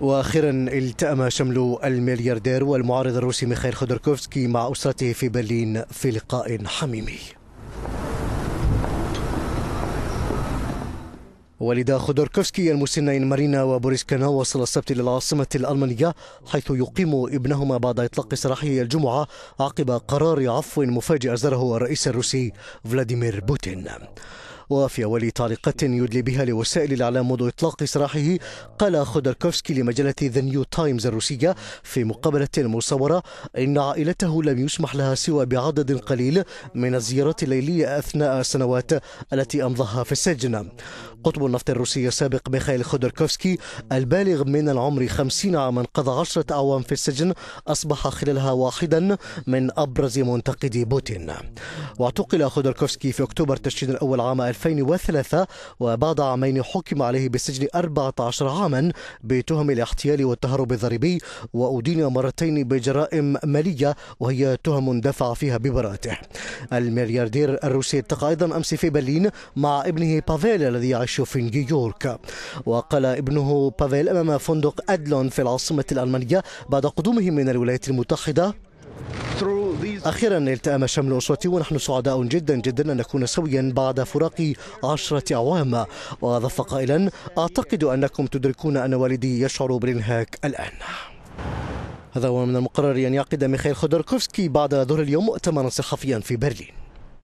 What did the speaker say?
واخيرا التأم شمل الملياردير والمعارض الروسي ميخائيل خودركوفسكي مع اسرته في برلين في لقاء حميمي. ولد خودوركوفسكي المسنين مارينا وبوريس كانا وصل السبت إلى العاصمة الألمانية حيث يقيم ابنهما بعد إطلاق سراحه الجمعة عقب قرار عفو مفاجئ أصدره الرئيس الروسي فلاديمير بوتين وفي أول طريقة يدلي بها لوسائل الإعلام منذ إطلاق سراحه قال خودركوفسكي لمجلة ذا نيو تايمز الروسية في مقابلة مصورة إن عائلته لم يسمح لها سوى بعدد قليل من الزيارات الليلية أثناء السنوات التي أمضاها في السجن قطب النفط الروسي السابق ميخائيل خودركوفسكي البالغ من العمر 50 عاما قضى عشرة أعوام في السجن أصبح خلالها واحدا من أبرز منتقدي بوتين واعتقل خودركوفسكي في أكتوبر تشرين الأول عام 2003 وبعد عامين حكم عليه بالسجن 14 عاما بتهم الاحتيال والتهرب الضريبي وأدين مرتين بجرائم مالية وهي تهم دفع فيها ببراءته الملياردير الروسي التقى أيضا أمس في برلين مع ابنه بافيل الذي يعيش في نيويورك وقال ابنه بافيل أمام فندق أدلون في العاصمة الألمانية بعد قدومه من الولايات المتحدة أخيرا التأم شمل أسرتي ونحن سعداء جدا جدا أن نكون سويا بعد فراق عشرة أعوام وأضاف قائلا أعتقد أنكم تدركون أن والدي يشعر بالانهاك الآن هذا هو من المقرر أن يعقد ميخائيل خودركوفسكي بعد ظهر اليوم مؤتمرا صحفيا في برلين